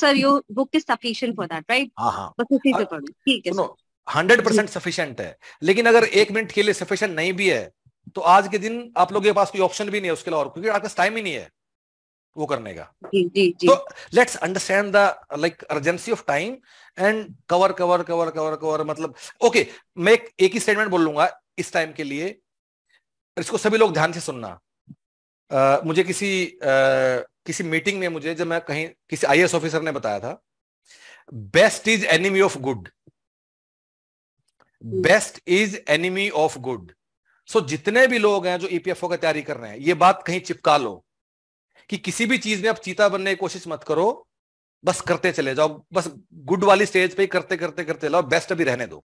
sir you book is sufficient for that right हाँ हाँ बस उसी से पढ़ो ठीक है हंड्रेड परसेंट सफिशियंट है लेकिन अगर एक मिनट के लिए सफिशियंट नहीं भी है तो आज के दिन आप लोगों के पास कोई ऑप्शन भी नहीं है उसके अलावा क्योंकि आपके पास टाइम ही नहीं है वो करने का तो let's understand the like urgency of time and cover cover cover cover cover मतलब ओके okay, मैं एक ही स्टेटमेंट बोल लूंगा इस टाइम के लिए इसको सभी लोग ध्यान से सुनना आ, मुझे किसी आ, किसी मीटिंग में मुझे जब मैं कहीं किसी आईएएस ऑफिसर ने बताया था best is enemy of good best is enemy of good so जितने भी लोग हैं जो ईपीएफओ e का तैयारी कर रहे हैं ये बात कहीं चिपका लो कि किसी भी चीज में आप चीता बनने की कोशिश मत करो बस करते चले जाओ बस गुड वाली स्टेज पे करते करते करते लाओ बेस्ट अभी रहने दो